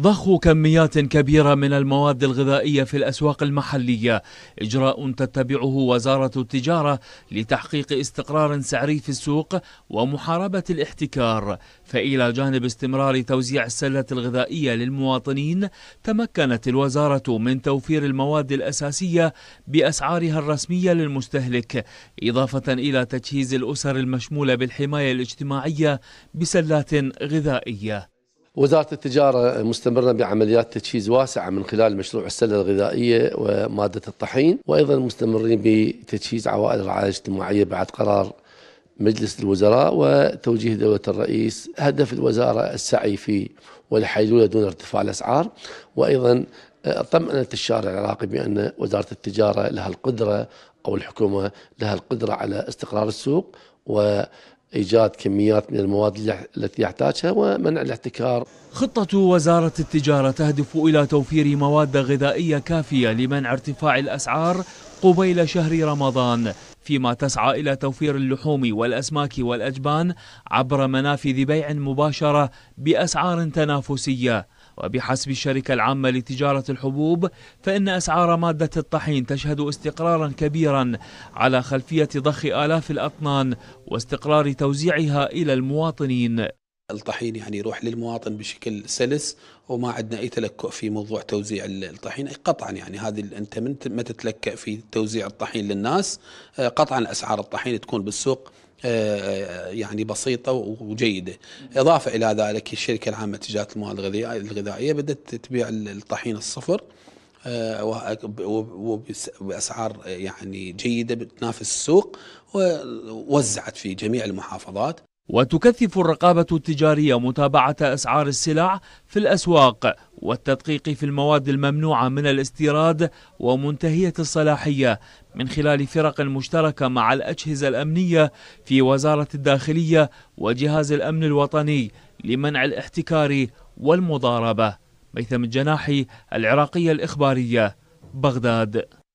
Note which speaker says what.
Speaker 1: ضخ كميات كبيرة من المواد الغذائية في الأسواق المحلية إجراء تتبعه وزارة التجارة لتحقيق استقرار سعري في السوق ومحاربة الاحتكار فإلى جانب استمرار توزيع السلة الغذائية للمواطنين تمكنت الوزارة من توفير المواد الأساسية بأسعارها الرسمية للمستهلك إضافة إلى تجهيز الأسر المشمولة بالحماية الاجتماعية بسلات غذائية
Speaker 2: وزارة التجارة مستمرة بعمليات تجهيز واسعة من خلال مشروع السلة الغذائية ومادة الطحين وأيضا مستمرين بتجهيز عوائل الرعاية الاجتماعية بعد قرار مجلس الوزراء وتوجيه دولة الرئيس هدف الوزارة السعي في والحيلولة دون ارتفاع الأسعار وأيضا طمأنة الشارع العراقي بأن وزارة التجارة لها القدرة أو الحكومة لها القدرة على استقرار السوق و إيجاد كميات من المواد التي يحتاجها ومنع الاحتكار
Speaker 1: خطة وزارة التجارة تهدف إلى توفير مواد غذائية كافية لمنع ارتفاع الأسعار قبيل شهر رمضان فيما تسعى إلى توفير اللحوم والأسماك والأجبان عبر منافذ بيع مباشرة بأسعار تنافسية وبحسب الشركة العامة لتجارة الحبوب فإن أسعار مادة الطحين تشهد استقرارا كبيرا على خلفية ضخ آلاف الأطنان واستقرار توزيعها إلى المواطنين الطحين يعني يروح للمواطن بشكل سلس وما
Speaker 3: عندنا اي تلكؤ في موضوع توزيع الطحين قطعا يعني هذه انت ما تتلكأ في توزيع الطحين للناس آه، قطعا اسعار الطحين تكون بالسوق آه، يعني بسيطة وجيدة إضافة إلى ذلك الشركة العامة لتجارة المواد الغذائية بدأت تبيع الطحين الصفر آه، وباسعار يعني جيده بتنافس السوق ووزعت في جميع المحافظات
Speaker 1: وتكثف الرقابة التجارية متابعة أسعار السلع في الأسواق والتدقيق في المواد الممنوعة من الاستيراد ومنتهية الصلاحية من خلال فرق مشتركة مع الأجهزة الأمنية في وزارة الداخلية وجهاز الأمن الوطني لمنع الاحتكار والمضاربة ميثم الجناحي العراقية الإخبارية بغداد